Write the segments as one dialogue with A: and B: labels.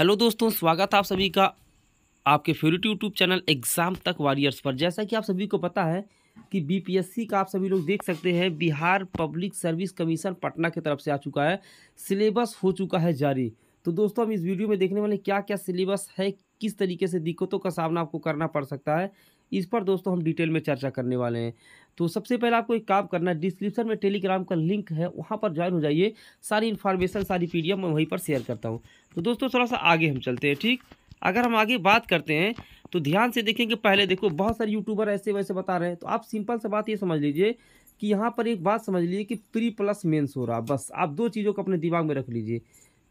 A: hello दोस्तों स्वागत है आप सभी का आपके फेवरेट यूट्यूब चैनल एग्ज़ाम तक वॉरियर्स पर जैसा कि आप सभी को पता है कि बीपीएससी का आप सभी लोग देख सकते हैं Bihar public service commission Patna की तरफ से आ चुका है सिलेबस हो चुका है जारी तो दोस्तों हम इस वीडियो में देखने वाले क्या क्या सिलेबस है किस तरीके से दिक्कतों का सामना आपको करना पड़ सकता है इस पर दोस्तों हम डिटेल में चर्चा करने वाले हैं तो सबसे पहले आपको एक काम करना है डिस्क्रिप्शन में टेलीग्राम का लिंक है वहाँ पर ज्वाइन हो जाइए सारी इन्फॉर्मेशन सारी पी मैं वहीं पर शेयर करता हूँ तो दोस्तों थोड़ा सा आगे हम चलते हैं ठीक अगर हम आगे बात करते हैं तो ध्यान से देखेंगे पहले देखो बहुत सारे यूट्यूबर ऐसे वैसे बता रहे हैं तो आप सिंपल से बात ये समझ लीजिए कि यहाँ पर एक बात समझ लीजिए कि प्री प्लस मेंस हो रहा बस आप दो चीज़ों को अपने दिमाग में रख लीजिए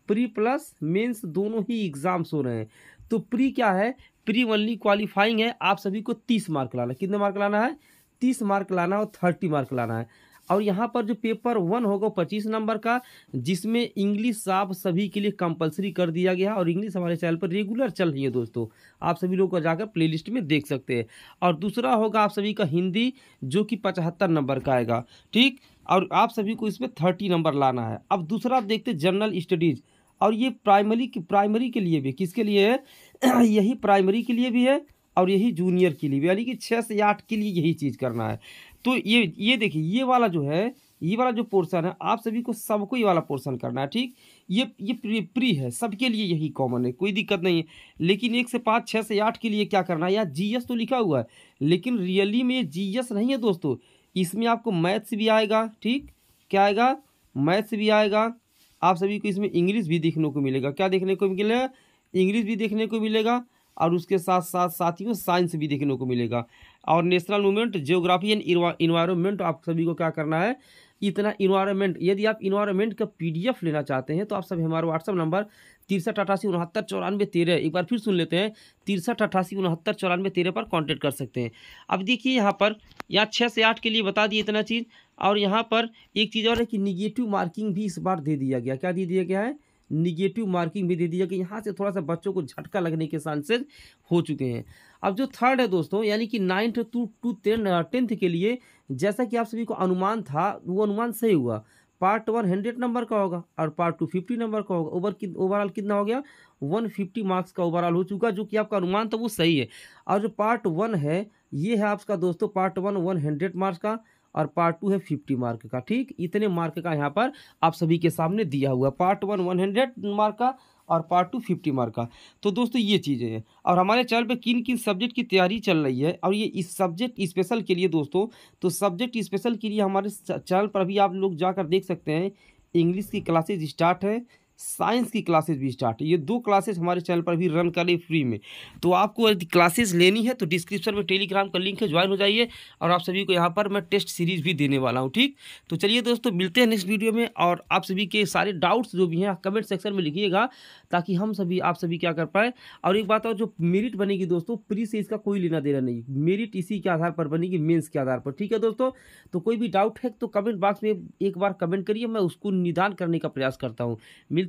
A: प्री प्लस मेंस दोनों ही एग्जाम्स हो रहे हैं तो प्री क्या है प्री ओनली क्वालिफाइंग है आप सभी को तीस मार्क लाना कितने मार्क लाना है तीस मार्क लाना और थर्टी मार्क लाना है और यहाँ पर जो पेपर वन होगा पच्चीस नंबर का जिसमें इंग्लिश आप सभी के लिए कंपलसरी कर दिया गया और इंग्लिश हमारे चैनल पर रेगुलर चल रही है दोस्तों आप सभी लोग को जाकर प्लेलिस्ट में देख सकते हैं और दूसरा होगा आप सभी का हिंदी जो कि पचहत्तर नंबर का आएगा ठीक और आप सभी को इसमें थर्टी नंबर लाना है अब दूसरा देखते जनरल स्टडीज़ और ये प्राइमरी की प्राइमरी के लिए भी किसके लिए है यही प्राइमरी के लिए भी है और यही जूनियर के लिए भी यानी कि छः से आठ के लिए यही चीज़ करना है तो ये ये देखिए ये वाला जो है ये वाला जो पोर्शन है आप सभी को सबको ये वाला पोर्शन करना है ठीक ये ये प्री, प्री है सबके लिए यही कॉमन है कोई दिक्कत नहीं है लेकिन एक से पाँच छः से आठ के लिए क्या करना है यार जी तो लिखा हुआ है लेकिन रियली में जी नहीं है दोस्तों इसमें आपको मैथ्स भी आएगा ठीक क्या आएगा मैथ्स भी आएगा आप सभी को इसमें इंग्लिश भी देखने को मिलेगा क्या देखने को मिलेगा इंग्लिश भी देखने को मिलेगा और उसके साथ साथ साथियों साइंस भी देखने को मिलेगा और national movement geography and environment आप सभी को क्या करना है इतना इन्वायरमेंट यदि आप इन्वायरमेंट का पीडीएफ लेना चाहते हैं तो आप सब हमारा व्हाट्सअप नंबर तिरसठ अठासी उनहत्तर चौरानवे तेरह एक बार फिर सुन लेते हैं तिरसठ अठासी उनहत्तर चौरानवे तेरह पर कांटेक्ट कर सकते हैं अब देखिए यहाँ पर यहाँ छः से आठ के लिए बता दिए इतना चीज़ और यहाँ पर एक चीज़ और है कि निगेटिव मार्किंग भी इस बार दे दिया गया क्या दे दिया गया है निगेटिव मार्किंग भी दे दिया कि यहाँ से थोड़ा सा बच्चों को झटका लगने के चांसेज हो चुके हैं अब जो थर्ड है दोस्तों यानी कि ninth to to ten tenth के लिए जैसा कि आप सभी को अनुमान था वो अनुमान सही हुआ पार्ट वन हंड्रेड नंबर का होगा और पार्ट टू फिफ्टी नंबर का होगा ओवर कित ओवरऑल कितना हो गया वन फिफ्टी मार्क्स का ओवरऑल हो चुका जो कि आपका अनुमान तो वो सही है और जो पार्ट वन है ये है आपका दोस्तों part one one hundred marks का और पार्ट टू है फिफ्टी मार्क का ठीक इतने मार्क का यहाँ पर आप सभी के सामने दिया हुआ part one one hundred mark का और पार्ट टू फिफ्टी मार्क का तो दोस्तों ये चीज़ें हैं और हमारे चैनल पे किन किन सब्जेक्ट की तैयारी चल रही है और ये इस सब्जेक्ट स्पेशल के लिए दोस्तों तो सब्जेक्ट स्पेशल के लिए हमारे चैनल पर भी आप लोग जाकर देख सकते हैं इंग्लिश की क्लासेज स्टार्ट है साइंस की क्लासेस भी स्टार्ट है ये दो क्लासेस हमारे चैनल पर भी रन कर रही फ्री में तो आपको यदि क्लासेस लेनी है तो डिस्क्रिप्शन में टेलीग्राम का लिंक है ज्वाइन हो जाइए और आप सभी को यहाँ पर मैं टेस्ट सीरीज भी देने वाला हूँ ठीक तो चलिए दोस्तों मिलते हैं नेक्स्ट वीडियो में और आप सभी के सारे डाउट्स जो भी हैं कमेंट सेक्शन में लिखिएगा ताकि हम सभी आप सभी क्या कर पाएँ और एक बात और जो मेरिट बनेगी दोस्तों प्री से इसका कोई लेना देना नहीं मेरिट इसी के आधार पर बनेगी मेन्स के आधार पर ठीक है दोस्तों तो कोई भी डाउट है तो कमेंट बॉक्स में एक बार कमेंट करिए मैं उसको निदान करने का प्रयास करता हूँ मिलते